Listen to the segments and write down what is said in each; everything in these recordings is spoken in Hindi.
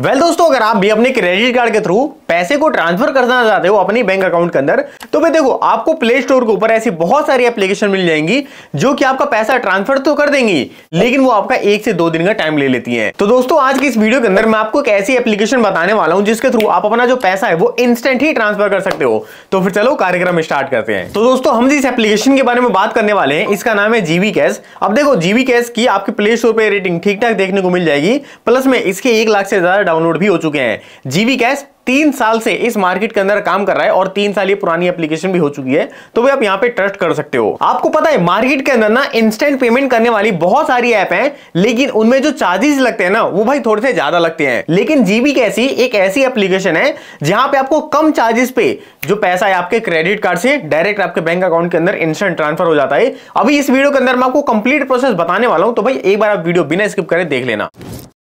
वेल well, दोस्तों अगर आप भी अपने क्रेडिट कार्ड के थ्रू पैसे को ट्रांसफर करना चाहते हो अपने बैंक अकाउंट के अंदर तो भाई देखो आपको प्ले स्टोर के ऊपर ऐसी बहुत सारी एप्लीकेशन मिल जाएंगी जो कि आपका पैसा ट्रांसफर तो कर देंगी लेकिन वो आपका एक से दो दिन का टाइम ले लेती है तो दोस्तों आज की इस वीडियो के अंदर मैं आपको एक ऐसी एप्लीकेशन बताने वाला हूँ जिसके थ्रू आप अपना जो पैसा है वो इंस्टेंट ही ट्रांसफर कर सकते हो तो फिर चलो कार्यक्रम स्टार्ट करते हैं तो दोस्तों हम जिस एप्लीकेशन के बारे में बात करने वाले हैं इसका नाम है जीवी कैश अब देखो जीवी कैश की आपकी प्ले स्टोर पर रेटिंग ठीक ठाक देखने को मिल जाएगी प्लस में इसके एक लाख से ज्यादा डाउनलोड भी हो चुके हैं जीवी कैश तीन साल से इस मार्केट के अंदर काम कर रहा है और तीन साल ये पुरानी एप्लीकेशन भी हो चुकी है तो भी आप यहाँ पे ट्रस्ट कर सकते हो आपको पता है मार्केट के अंदर ना इंस्टेंट पेमेंट करने वाली बहुत सारी ऐप हैं लेकिन उनमें जो चार्जेस लगते हैं ना वो भाई थोड़े से ज्यादा लगते हैं लेकिन जीबी कैसी एक ऐसी एप्लीकेशन है जहां पे आपको कम चार्जेस पे जो पैसा है आपके क्रेडिट कार्ड से डायरेक्ट आपके बैंक अकाउंट के अंदर इंस्टेंट ट्रांसफर हो जाता है अभी इस वीडियो के अंदर मैं आपको कंप्लीट प्रोसेस बताने वाला हूं तो भाई एक बार आप वीडियो बिना स्किप करें देख लेना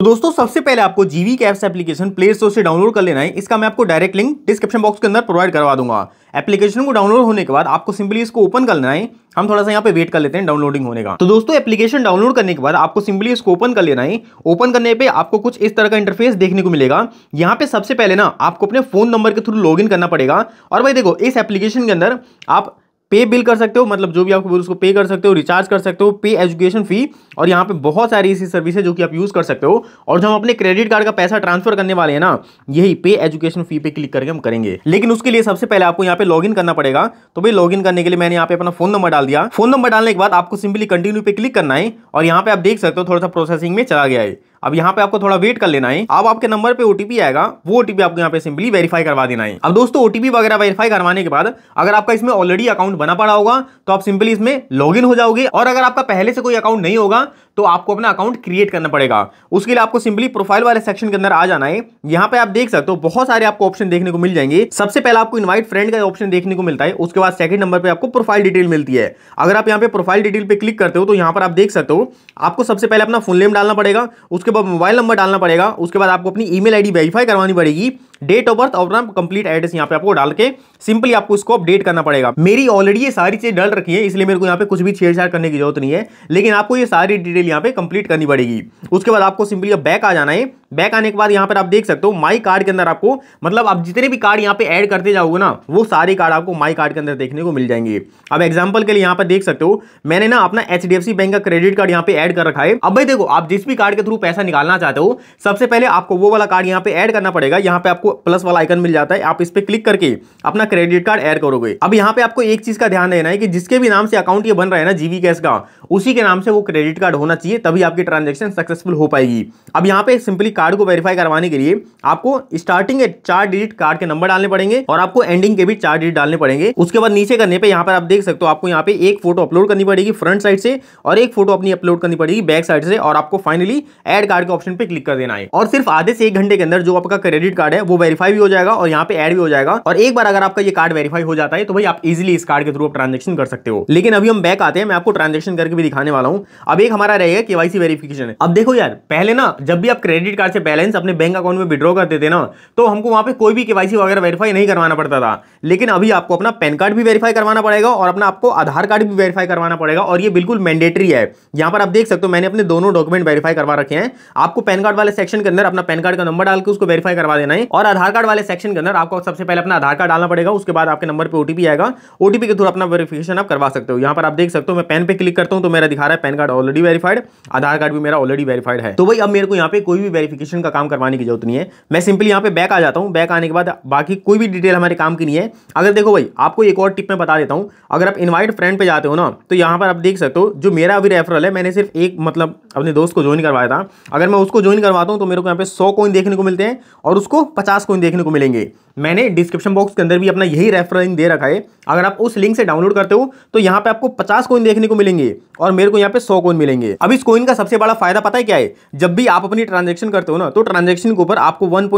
तो दोस्तों सबसे पहले आपको GV caps application play store से डाउनलोड कर लेना है इसका मैं आपको डायरेक्ट लिंक डिस्क्रिप्शन बॉक्स के अंदर प्रोवाइड करवा दूंगा एप्लीकेशन को डाउनलोड होने के बाद आपको सिंपली इसको ओपन कर लेना है हम थोड़ा सा यहाँ पे वेट कर लेते हैं डाउनलोडिंग होने का तो दोस्तों एप्लीकेशन डाउनलोड करने के बाद आपको सिंपली इसको ओपन कर लेना है ओपन करने पर आपको कुछ इस तरह का इंटरफेस देखने को मिलेगा यहाँ पे सबसे पहले ना आपको अपने फोन नंबर के थ्रू लॉग करना पड़ेगा और भाई देखो इस एप्लीकेशन के अंदर आप पे बिल कर सकते हो मतलब जो भी आपको बिल उसको पे कर सकते हो रिचार्ज कर सकते हो पे एजुकेशन फी और यहाँ पे बहुत सारी ऐसी सर्विस है जो कि आप यूज़ कर सकते हो और जो हम अपने क्रेडिट कार्ड का पैसा ट्रांसफर करने वाले हैं ना यही पे एजुकेशन फी पे क्लिक करके हम करेंगे लेकिन उसके लिए सबसे पहले आपको यहाँ पे लॉग करना पड़ेगा तो भाई लॉग करने के लिए मैंने यहाँ पे अपना फोन नंबर डाल दिया फोन नंबर डालने के बाद आपको सिंपली कंटिन्यू पे क्लिक करना है और यहाँ पे आप देख सकते हो थोड़ा सा प्रोसेसिंग में चला गया है अब यहाँ पे आपको थोड़ा वेट कर लेना है अब आपके नंबर पे ओटीपी आएगा वो ओटीपी आपको यहाँ पे सिंपली वेरीफाई करवा देना है अब दोस्तों ओटीपी वगैरह वेरीफाई करवाने के बाद अगर आपका इसमें ऑलरेडी अकाउंट बना पड़ा होगा तो आप सिंपली इसमें लॉग हो जाओगे और अगर आपका पहले से कोई अकाउंट नहीं होगा तो आपको अपना अकाउंट क्रिएट करना पड़ेगा उसके लिए आपको सिंपली प्रोफाइल वाले सेक्शन के अंदर आ जाना है यहाँ पे आप देख सकते हो बहुत सारे आपको ऑप्शन देखने को मिल जाएंगे सबसे पहले आपको इन्वाइट फ्रेंड का ऑप्शन देखने को मिलता है उसके बाद सेकंड नंबर पर आपको प्रोफाइल डिटेल मिलती है अगर आप यहाँ पे प्रोफाइल डिटेल पर क्लिक करते हो तो यहाँ पर आप देख सकते हो आपको सबसे पहले अपना फुल नेम डालना पड़ेगा उसके बाद मोबाइल नंबर डालना पड़ेगा उसके बाद आपको अपनी ईमेल आईडी वेरीफाई करवानी पड़ेगी डेट ऑफ बर्थ और कंप्लीट एड्रेस यहाँ पे आपको डाल के सिंपली आपको इसको अपडेट करना पड़ेगा मेरी ऑलरेडी ये सारी चीज़ डल रखी है इसलिए मेरे को यहाँ पे कुछ भी छेड़छाड़ करने की जरूरत नहीं है लेकिन आपको ये सारी डिटेल यहाँ पे कंप्लीट करनी पड़ेगी उसके बाद आपको सिंपली अब बैक आ जाना है बैक आने के बाद यहाँ पर आप देख सकते हो माई कार्ड के अंदर आपको मतलब आप जितने भी कार्ड यहाँ पे ऐड करते जाओगे ना वो सारे कार्ड आपको माई कार्ड के अंदर देखने को मिल जाएंगे अब एग्जाम्पल के लिए यहाँ पर देख सकते हो मैंने ना अपना एच बैंक का क्रेडिट कार्ड यहाँ पे ऐड कर रखा है अब भाई देखो आप जिस भी कार्ड के थ्रू पैसा निकालना चाहते हो सबसे पहले आपको वो वाला कार्ड यहाँ पे ऐड करना पड़ेगा यहाँ पे आपको प्लस वाला आइकन मिल जाता है आप इस पर क्लिक करके अपना क्रेडिट कार्ड ऐड करोगे अब यहाँ पे आपको एक चीज का ध्यान देना है कि जिसके भी नाम से अकाउंट ये बन रहा है ना जीवी कैश का उसी के नाम से वो क्रेडिट कार्ड होना चाहिए तभी आपकी ट्रांजेक्शन सक्सेसफुल हो पाएगी अब यहाँ पे सिंपली कार्ड को वेरीफाई करवाने के लिए आपको स्टार्टिंग के चार डिजिट कार्ड के नंबर डालने पड़ेंगे और आपको एंडिंग के भी चार डिजिट डालने पड़ेंगे उसके बाद नीचे करने पर यहाँ पर आप देख सकते हो आपको यहाँ पे एक फोटो अपलोड करनी पड़ेगी फ्रंट साइड से और एक फोटो अपनी अपलोड करनी पड़ेगी बैक साइड से और आपको फाइनली एड कार्ड के ऑप्शन पर क्लिक कर देना है और सिर्फ आधे से एक घंटे के अंदर जो आपका क्रेडिट कार्ड है वो वेरीफाई भी हो जाएगा और यहाँ पे एड भी हो जाएगा और एक बार अगर आपका ये कार्ड वेरीफाई हो जाता है तो भाई आप इजिली इस कार्ड के थ्रू ट्रांजेक्शन कर सकते हो लेकिन अभी हम बैक आते हैं मैं आपको ट्रांजेक्शन करके भी दिखाने वाला हूँ अब एक हमारा रहेगा केवाईसी वेरिफिकेशन अब देखो यार पहले ना जब भी आप क्रेडिट कार्ड प्रकार से बैलेंस अपने बैंक अकाउंट में विड्रॉ करते थे ना तो हमको वहाँ पे कोई भी केवाईसी वगैरह वेरीफाई नहीं करवाना पड़ता था लेकिन अभी आपको अपना पैन कार्ड भी वेरीफाई करवाना पड़ेगा और अपना आपको आधार कार्ड भी वेरीफाई करवाना पड़ेगा और ये बिल्कुल मैंडेटरी है यहाँ पर आप देख सकते हो मैंने अपने दोनों डॉक्यूमेंट वेरीफाई करवा रखे हैं आपको पैन कार्ड वाले सेक्शन के अंदर अपना पैन कार्ड का नंबर डाल के उसको वेरीफाई करवा देना है और आधार कार्ड वाले सेक्शन के अंदर आपको सबसे पहले अपना आधार कार्ड डालना पड़ेगा उसके बाद आपके नंबर पर ओटीपी आएगा ओटीपी के थ्रू अपना वेरीफिकेशन आप करवा सकते हो यहाँ पर आप देख सकते हो मैं पैन पे क्लिक करता हूँ तो मेरा दिखा रहा है PAN card already verified Aadhaar card भी मेरा ऑलरेडी वेरीफाइड है तो भाई अब मेरे को यहाँ पे कोई भी वेरीफिकेशन वेरिफिकेशन का काम करवाने की जरूरत नहीं है मैं सिंपली यहाँ पे बैक आ जाता हूँ बैक आने के बाद बाकी कोई भी डिटेल हमारे काम की नहीं है अगर देखो भाई आपको एक और टिप मैं बता देता हूँ अगर आप इन्वाइट फ्रेंड पर जाते हो ना तो यहाँ पर आप देख सकते हो जो मेरा अभी रेफरल है मैंने सिर्फ एक मतलब अपने दोस्त को ज्वाइन करवाया था अगर मैं उसको ज्वाइन करवाता हूँ तो मेरे को यहाँ पे सौ कोइन देखने को मिलते हैं और उसको पचास कोइन देखने को मिलेंगे मैंने डिस्क्रिप्शन बॉक्स के अंदर भी अपना यही रेफरल दे रखा है अगर आप उस लिंक से डाउनलोड करते हो तो यहाँ पे आपको पचास कोइन देखने को मिलेंगे और मेरे को यहाँ पे सौ कोइन मिलेंगे अब इस कोइन का सबसे बड़ा फायदा पता है क्या है जब भी आप अपनी ट्रांजेक्शन करते हो ना तो ट्रांजेक्शन के ऊपर आपको वन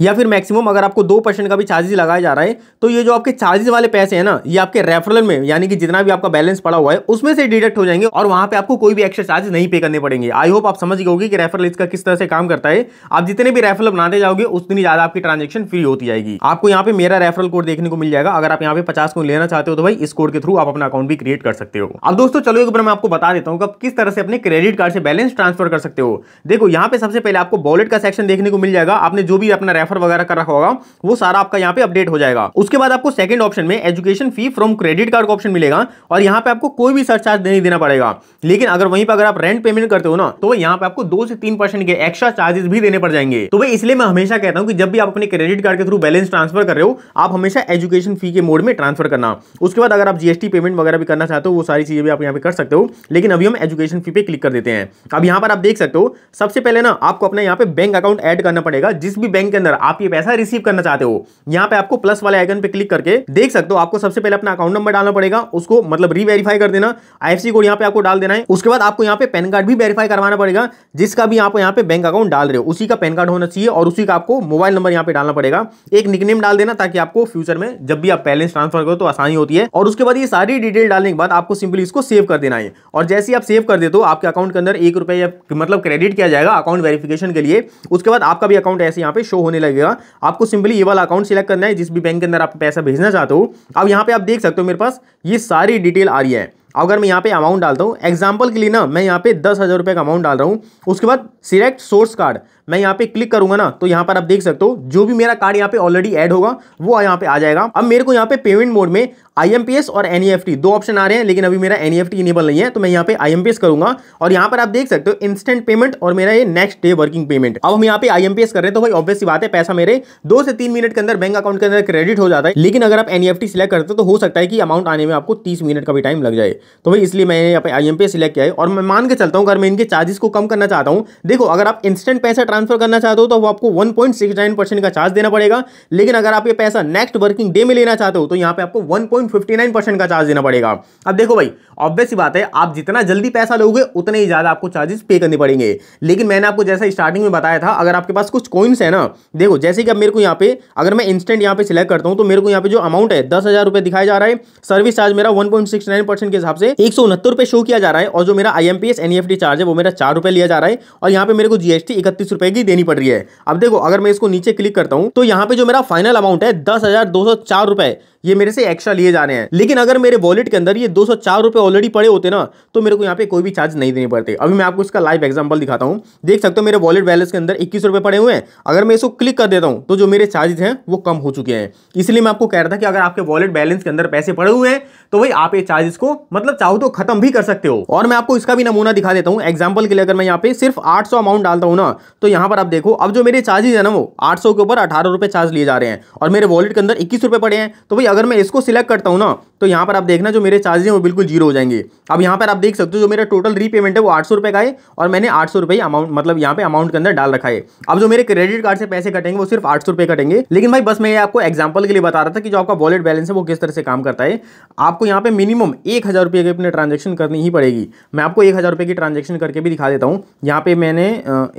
या फिर मैक्सिमम अगर आपको दो का भी चार्जेस लगाया जा रहा है तो ये जो आपके चार्जेस वाले पैसे है ना ये आपके रेफरल में यानी कि जितना भी आपका बैलेंस पड़ा हुआ है उसमें से डिडक्ट हो जाएंगे और वहां पर आपको कोई भी एक्स्ट्रा चार्जेस नहीं पे करने पड़ेंगे आई होप आप समझ गए होगी कि रेफरल इसका किस तरह से काम करता है आप जितने भी रेफरल बनाते जाओगे उतनी ज्यादा आपकी ट्रांजेक्शन फ्री होती जाएगी आपको यहाँ पे मेरा रेफरल कोड देखने को मिल जाएगा अगर आप यहाँ पे पचास क्लास को लेना चाहते हो तो भाई इस कोड के थ्रू आप अपना अकाउंट भी क्रिएट कर सकते हो अब दोस्तों चलो एक बार मैं आपको बता देता हूँ कि आप किस तरह से अपने क्रेडिट कार्ड से बैलेंस ट्रांसफर कर सकते हो देखो यहाँ पे सबसे पहले आपको वॉलेट का सेक्शन देखने को मिल जाएगा आपने जो भी अपना रेफर वगैरह कर रखा होगा वो सारा आपका यहाँ पे अपडेट हो जाएगा उसके बाद आपको सेकंड ऑप्शन में education fee from credit card का ऑप्शन मिलेगा और यहाँ पे आपको कोई भी सरचार्ज नहीं देना पड़ेगा लेकिन अगर वहीं पर अगर आप रेंट पेमेंट करते हो ना तो यहाँ पे आपको दो से तीन परसेंट के एक्स्ट्रा चार्जेस भी देने पड़ जाएंगे तो भाई इसलिए मैं हमेशा कहता हूँ कि जब भी आप अपने क्रेडिट कार्ड के थ्रू बैलेंस ट्रांसफर कर रहे हो आप हमेशा एजुकेशन फी के मोड में ट्रांसफर ट्रांसफर करना उसके बाद अगर आप जीएसटी पेमेंट वगैरह भी करना चाहते हो वो सारी चीज़ें भी आप यहाँ पे कर सकते हो लेकिन अभी हम एजुकेशन फी पे क्लिक कर देते हैं अब यहाँ पर आप देख सकते हो सबसे पहले ना आपको अपना यहाँ पे बैंक अकाउंट एड करना पड़ेगा जिस भी बैंक के अंदर आप ये पैसा रिसीव करना चाहते हो यहाँ पे आपको प्लस वाले आइकन पे क्लिक करके देख सकते हो आपको सबसे पहले अपना अकाउंट नंबर डालना पड़ेगा उसको मतलब रीवेरीफाई कर देना आईएफसी कोड यहाँ पे आपको डाल देना है उसके बाद आपको यहाँ पे पैन कार्ड भी वेरीफाई करवाना पड़ेगा जिसका भी आप यहाँ पे बैंक अकाउंट डाल रहे हो उसी का पैन कार्ड होना चाहिए और उसी का आपको मोबाइल नंबर यहाँ पे डालना पड़ेगा एक निकनेम डाल देना ताकि आपको फ्यूचर में जब भी आप बैलेंस ट्रांसफर हो तो आसानी होती है और उसके बाद ये सारी डिटेल डालने के बाद आपको सिंपली इसको सेव कर देना है और जैसे ही आप सेव कर देते हो आपके अकाउंट के अंदर एक रुपये मतलब क्रेडिट किया जाएगा अकाउंट वेरिफिकेशन के लिए उसके बाद आपका भी अकाउंट ऐसे यहाँ पे शो होने लगेगा आपको सिंपली ये वाला अकाउंट सिलेक्ट करना है जिस भी बैंक के अंदर आप पैसा भेजना चाहते हो अब यहाँ पे आप देख सकते हो मेरे पास ये सारी डिटेल आ रही है अगर मैं यहाँ पे अमाउंट डालता हूँ एग्जाम्पल के लिए ना मैं यहाँ पे दस हज़ार रुपये का अमाउंट डाल रहा हूँ उसके बाद सिलेक्ट सोर्स कार्ड मैं यहाँ पे क्लिक करूंगा ना तो यहाँ पर आप देख सकते हो जो भी मेरा कार्ड यहाँ पे ऑलरेडी एड होगा वो यहाँ पे आ जाएगा अब मेरे को यहाँ पे पेमेंट मोड में आईएमपीएस और एनईएफटी e दो ऑप्शन आ रहे हैं लेकिन अभी मेरा एनईएफटी इनेबल e नहीं है तो मैं यहाँ पे आईएमपीएस करूंगा और यहाँ पर आप देख सकते हो इंस्टेंट पेमेंट और मेरा ये नेक्स्ट डे वर्किंग पेमेंट अब हम यहाँ पे आईएमपीएस कर रहे हैं तो भाई ऑब्वियसली बात है पैसा मेरे दो से तीन मिनट के अंदर बैंक अकाउंट के अंदर क्रेडिट हो जाता है लेकिन अगर आप एन सिलेक्ट e करते हो तो हो सकता है कि अमाउंट आने में आपको तीस मिनट का भी टाइम लग जाए तो भाई इसलिए मैंने यहाँ पे आई सिलेक्ट किया है और मैं मान के चलता हूँ अगर मैं इनके चार्जेस को कम करना चाहता हूँ देखो अगर आप इंस्टेंट पैसा ट्रांसफर करना चाहते हो तो वो आपको 1.69 परसेंट का चार्ज देना पड़ेगा लेकिन अगर आप ये पैसा नेक्स्ट वर्किंग डे में लेना चाहते हो तो यहाँ पे आपको 1.59 परसेंट का चार्ज देना पड़ेगा अब देखो भाई ऑब्वियस बात है आप जितना जल्दी पैसा लोगे उतने ही ज़्यादा आपको चार्जेस पे करने पड़ेंगे लेकिन मैंने आपको जैसा स्टार्टिंग में बताया था अगर आपके पास कुछ कॉइन्स है ना देखो जैसे कि अब मेरे को यहाँ पे अगर मैं इंस्टेंट यहाँ पे सिलेक्ट करता हूँ तो मेरे को यहाँ पे जो अमाउंट है दस हज़ार रुपये दिखाया जा रहा है सर्विस चार्ज मेरा one point six nine percent के हिसाब से एक सौ उनहत्तर रुपये शो किया जा रहा है और जो मेरा I M P S N E F T charge है वो मेरा चार रुपये लिया जा रहा है और यहाँ पे मेरे को जीएसटी इकतीस रुपए की देनी पड़ रही है अब देखो अगर मैं इसको नीचे क्लिक करता हूँ तो यहाँ पे जो मेरा फाइनल अमाउंट है दस हजार दो सौ चार रुपए ये मेरे से एक्स्ट्रा लिए जाने हैं लेकिन अगर मेरे वॉलेट के अंदर ये दो सौ चार रुपए ऑलरेडी पड़े होते ना तो मेरे को यहाँ पे कोई भी चार्ज नहीं देने पड़ते अभी मैं आपको इसका लाइव एग्जाम्पल दिखाता हूँ देख सकते हो मेरे वॉलेट बैलेंस के अंदर इक्कीस रुपए पड़े हुए हैं अगर मैं इसको क्लिक कर देता हूँ तो जो मेरे चार्जेस हैं वो कम हो चुके हैं इसलिए मैं आपको कह रहा था कि अगर आपके वॉलेट बैलेंस के अंदर पैसे पड़े हुए हैं तो भाई आप ये चार्जेस को मतलब चाहो तो खत्म भी कर सकते हो और मैं आपको इसका भी नमूना दिखा देता हूँ एग्जाम्पल के लिए अगर मैं यहाँ पे सिर्फ आठ अमाउंट डालता हूँ ना तो यहाँ पर आप देखो अब जो मेरे चार्जेज है ना वो आठ सौ के ऊपर अठारह रुपए चार्ज लिए जा रहे हैं और मेरे वॉलेट के अंदर इक्कीस रुपए पड़े हैं तो भाई अगर मैं इसको सिलेक्ट करता हूँ ना तो यहाँ पर आप देखना जो मेरे चार्जेज हैं वो बिल्कुल जीरो हो जाएंगे अब यहाँ पर आप देख सकते हो जो मेरा टोटल रीपेमेंट है वो आठ सौ का है और मैंने आठ सौ अमाउंट मतलब यहाँ पे अमाउंट के अंदर डाल रखा है अब जो मेरे क्रेडिट कार्ड से पैसे कटेंगे वो सिर्फ आठ सौ कटेंगे लेकिन भाई बस मैं ये आपको एग्जाम्पल के लिए बता रहा था कि जो आपका वॉलेट बैलेंस है वो किस तरह से काम करता है आपको यहाँ पे मिनिमम एक हज़ार रुपये की अपने ट्रांजेक्शन करनी ही पड़ेगी मैं आपको एक हज़ार रुपये की ट्रांजेक्शन करके भी दिखा देता हूँ यहाँ पे मैंने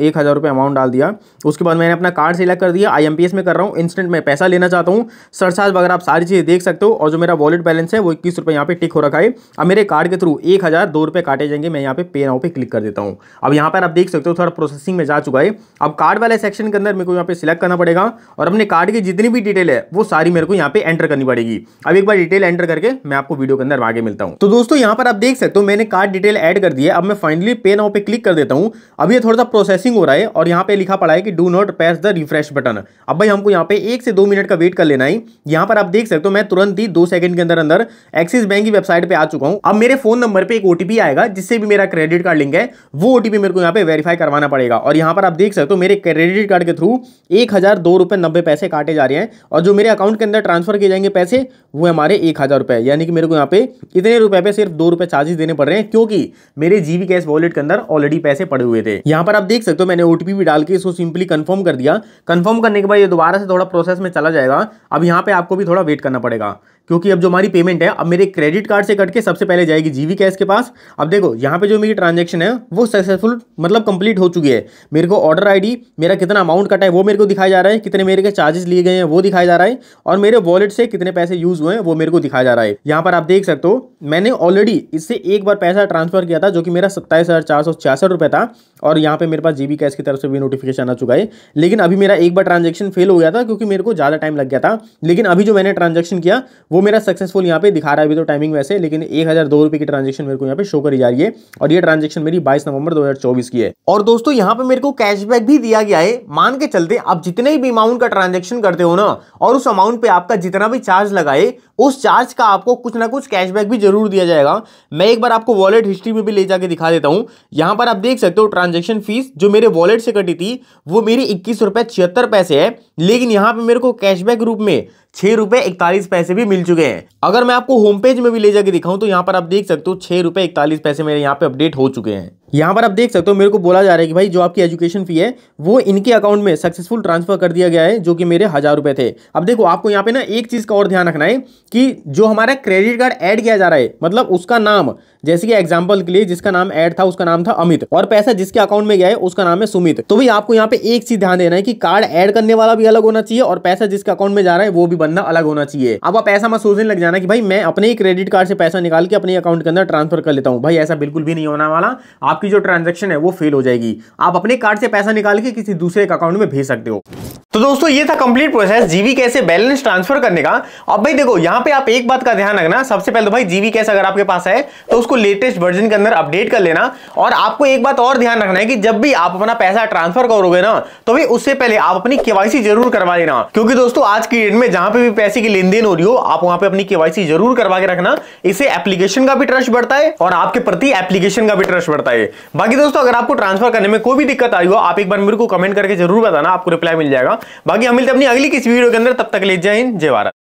एक हज़ार रुपये अमाउंट डाल दिया उसके बाद मैंने अपना कार्ड सेलेक्ट कर दिया आई में कर रहा हूँ इंस्टेंट मैं पैसा लेना चाहता हूँ सरचार्ज वगैरह आप सारी चीज़ें देख सकते हो और जो मेरा वॉलेट बैलेंस है वो इक्कीस रुपये यहाँ पे टिक हो रखा है अब मेरे कार्ड के थ्रू एक हज़ार दो रुपये काटे जाएंगे मैं यहाँ पे पे नाउ पे क्लिक कर देता हूँ अब यहाँ पर आप देख सकते हो थोड़ा प्रोसेसिंग में जा चुका है अब कार्ड वाले सेक्शन के अंदर मेरे को यहाँ पे सिलेक्ट करना पड़ेगा और अपने कार्ड की जितनी भी डिटेल है वो सारी मेरे को यहाँ पे एंटर करनी पड़ेगी अब एक बार डिटेल एंटर करके मैं आपको वीडियो के अंदर आगे मिलता हूँ तो दोस्तों यहाँ पर आप देख सकते हो मैंने कार्ड डिटेल एड कर दिया अब मैं फाइनली पे नाउ पे क्लिक कर देता हूँ अब ये थोड़ा सा प्रोसेसिंग हो रहा है और यहाँ पे लिखा पड़ा है कि do not press the refresh button अब भाई हमको यहाँ पे एक से दो मिनट का वेट कर लेना है यहाँ पर आप देख सकते हो मैं तुरंत ही दो सेकंड के अंदर अंदर एक्सिस बैंक की वेबसाइट पे आ चुका हूं अब मेरे फोन नंबर पे एक ओटीपी आएगा जिससे भी मेरा क्रेडिट कार्ड लिंक है वो ओटीपी मेरे को यहाँ पे वेरीफाई करवाना पड़ेगा और यहाँ पर आप देख सकते हो मेरे क्रेडिट कार्ड के थ्रू एक हजार दो रुपये नब्बे पैसे काटे जा रहे हैं और जो मेरे अकाउंट के अंदर ट्रांसफर किए जाएंगे पैसे वो हमारे एक हज़ार रुपये यानी कि मेरे को यहाँ पे इतने रुपए पे सिर्फ दो रुपये चार्जेस देने पड़ रहे हैं क्योंकि मेरे जीबी कैश वॉलेट के अंदर ऑलरेडी पैसे पड़े हुए थे यहाँ पर आप देख सकते हो मैंने ओटीपी भी डाल के इसको सिंपली कंफर्म कर दिया कंफर्म करने के बाद ये दोबारा से थोड़ा प्रोसेस में चला जाएगा अब यहाँ पे आपको भी थोड़ा वेट करना पड़ेगा क्योंकि अब जो हमारी पेमेंट है अब मेरे क्रेडिट कार्ड से कट के सबसे पहले जाएगी जीवी कैश के पास अब देखो यहाँ पे जो मेरी ट्रांजेक्शन है वो सक्सेसफुल मतलब कंप्लीट हो चुकी है मेरे को ऑर्डर आईडी मेरा कितना अमाउंट कटा है वो मेरे को दिखाया जा रहा है कितने मेरे के चार्जेस लिए गए हैं वो दिखाया जा रहा है और मेरे वॉलेट से कितने पैसे यूज हुए हैं वो मेरे को दिखाया जा रहा है यहाँ पर आप देख सकते हो मैंने ऑलरेडी इससे एक बार पैसा ट्रांसफर किया था जो कि मेरा सत्ताईस हज़ार चार सौ छियासठ रुपये था और यहाँ पे मेरे पास जीबी कैश की तरफ से भी नोटिफिकेशन आ चुका है लेकिन अभी मेरा एक बार ट्रांजेक्शन फेल हो गया था क्योंकि मेरे को ज़्यादा टाइम लग गया था लेकिन अभी जो मैंने ट्रांजेक्शन किया वो मेरा सक्सेसफुल यहाँ पे दिखा रहा है अभी तो टाइमिंग वैसे लेकिन एक हज़ार दो रुपये की ट्रांजेक्शन मेरे को यहाँ पे शो करी जा रही है और ये ट्रांजेक्शन मेरी बाईस नवंबर 2024 की है और दोस्तों यहाँ पे मेरे को कैशबैक भी दिया गया है मान के चलते आप जितने भी अमाउंट का ट्रांजेक्शन करते हो ना और उस अमाउंट पर आपका जितना भी चार्ज लगाए उस चार्ज का आपको कुछ ना कुछ कैशबैक भी जरूर दिया जाएगा मैं एक बार आपको वॉलेट हिस्ट्री में भी ले जाके दिखा देता हूँ यहाँ पर आप देख सकते हो ट्रांजेक्शन फीस जो मेरे वॉलेट से कटी थी वो मेरी इक्कीस रुपये छिहत्तर पैसे है लेकिन यहाँ पे मेरे को कैशबैक रूप में छः रुपये इकतालीस पैसे भी मिल चुके हैं अगर मैं आपको होम पेज में भी ले जाके दिखाऊं तो यहाँ पर आप देख सकते हो छः रुपये इकतालीस पैसे मेरे यहाँ पे अपडेट हो चुके हैं यहाँ पर आप देख सकते हो मेरे को बोला जा रहा है कि भाई जो आपकी एजुकेशन फी है वो इनके अकाउंट में सक्सेसफुल ट्रांसफर कर दिया गया है जो कि मेरे हज़ार रुपए थे अब देखो आपको यहाँ पे ना एक चीज़ का और ध्यान रखना है कि जो हमारा क्रेडिट कार्ड ऐड किया जा रहा है मतलब उसका नाम जैसे कि एग्जाम्पल के लिए जिसका नाम एड था उसका नाम था अमित और पैसा जिसके अकाउंट में गया है उसका नाम है सुमित तो भाई आपको यहाँ पे एक चीज ध्यान देना है कि कार्ड एड करने वाला भी अलग होना चाहिए और पैसा जिसके अकाउंट में जा रहा है वो भी बनना अलग होना चाहिए अब आप ऐसा मत सोचने लग जाना कि भाई मैं अपने ही क्रेडिट कार्ड से पैसा निकाल के अपने अकाउंट के अंदर ट्रांसफर कर लेता हूँ भाई ऐसा बिल्कुल भी नहीं होने वाला आप आपकी जो ट्रांजेक्शन है वो फेल हो जाएगी आप अपने कार्ड से पैसा निकाल के किसी दूसरे अकाउंट में भेज सकते हो तो दोस्तों ये था कंप्लीट प्रोसेस जीवी कैसे बैलेंस ट्रांसफर करने का अब भाई देखो यहाँ पे आप एक बात का ध्यान रखना सबसे पहले तो भाई जीवी कैसे अगर आपके पास है तो उसको लेटेस्ट वर्जन के अंदर अपडेट कर लेना और आपको एक बात और ध्यान रखना है कि जब भी आप अपना पैसा ट्रांसफर करोगे ना तो भाई उससे पहले आप अपनी केवासी जरूर करवा लेना क्योंकि दोस्तों आज की डेट में जहां पर भी पैसे की लेन हो रही हो आप वहां पर अपनी केवासी जरूर करवा के रखना इससे एप्लीकेशन का भी ट्रस्ट बढ़ता है और आपके प्रति एप्लीकेशन का भी ट्रस्ट बढ़ता है बाकी दोस्तों अगर आपको ट्रांसफर करने में कोई भी दिक्कत आई हो आप एक बार मेरे को कमेंट करके जरूर बताना आपको रिप्लाई मिल जाएगा बाकी हम मिलते अपनी अगली किसी वीडियो के अंदर तब तक ले जाए जय भारत